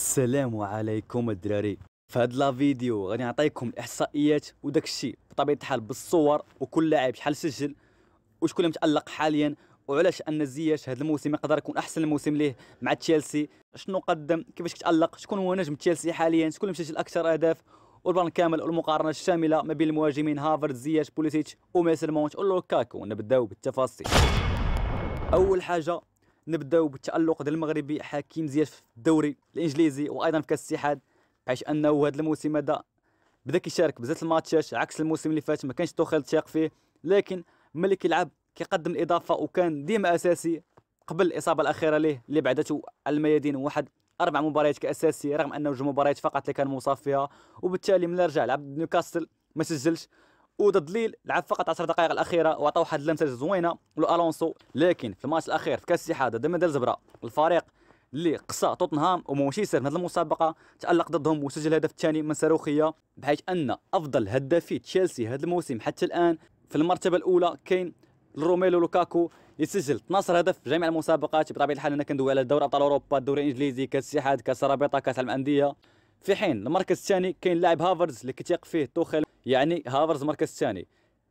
السلام عليكم الدراري في هاد لا فيديو غادي نعطيكم الاحصائيات وداك الشيء بطبيعه الحال بالصور وكل لاعب شحال سجل وشكون اللي متالق حاليا وعلاش ان زياش هذا الموسم يقدر يكون احسن موسم ليه مع تشيلسي شنو قدم كيفاش تالق شكون هو نجم تشيلسي حاليا شكون اللي مسجل اكثر اهداف والبان كامل والمقارنه الشامله ما بين المهاجمين هافرد زياش بوليسيتش وميسر مونت ولوكاكو ونبداو بالتفاصيل اول حاجه نبداو بالتالق ديال المغربي حكيم زياش في الدوري الانجليزي وايضا في كاس الاتحاد بحيث انه هذا الموسم هذا بدا كيشارك بزاف الماتشات عكس الموسم اللي فات ما كانش توخيل تيق فيه لكن ملي كيلعب كيقدم الاضافه وكان ديما اساسي قبل الاصابه الاخيره ليه اللي بعدته على الميادين واحد اربع مباريات كاساسي رغم انه جوج مباريات فقط اللي كان مصاب فيها وبالتالي ملي رجع لعب نيوكاسل ما سجلش ليل لعب فقط 10 دقائق الاخيره وعطى واحد اللمسه زوينه لالونسو لكن في الماتش الاخير في كاس الاتحاد ضد مدال زبره الفريق اللي قصى توتنهام ومانشستر في هذه المسابقه تالق ضدهم وسجل الهدف الثاني من صاروخيه بحيث ان افضل هدافي تشيلسي هذا الموسم حتى الان في المرتبه الاولى كاين روميلو لوكاكو يسجل 12 هدف في جميع المسابقات بطبيعه الحال انا كندوي على دوري ابطال اوروبا الدوري الانجليزي كاس الاتحاد كاس رابطه كاس العالم الانديه في حين المركز الثاني كاين لاعب هافرز اللي كيتيق فيه توخيل يعني هافرز المركز الثاني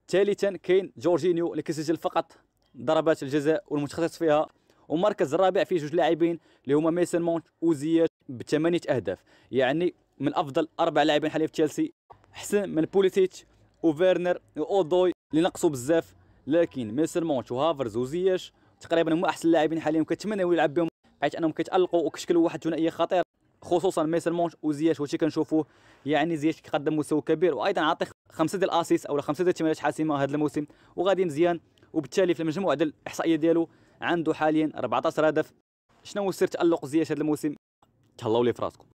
ثالثا كاين جورجينيو اللي كيسجل فقط ضربات الجزاء والمتخصص فيها والمركز الرابع فيه جوج لاعبين اللي هما ميسن مونت وزياش بثمانيه اهداف يعني من افضل اربع لاعبين حاليا في تشيلسي احسن من بوليتيتش وفيرنر واودوي اللي نقصوا بزاف لكن ميسن مونت وهافرز وزياش تقريبا هما احسن لاعبين حاليا كنتمنى يلعب بهم حيت انهم كيتالقوا وكشكلوا واحد ثنائيه خطيره خصوصا ما مونش وزياش وشي كنشوفوه يعني زياش كيقدم مستوى كبير وايضا عاطي خمسه ديال الاسيس او خمسه ديال التمريرات حاسمه هذا الموسم وغادي مزيان وبالتالي في المجموع ديال الاحصائيه ديالو عنده حاليا 14 هدف شنو هو سر تالق زياش هذا الموسم تهلاو لي فراسكم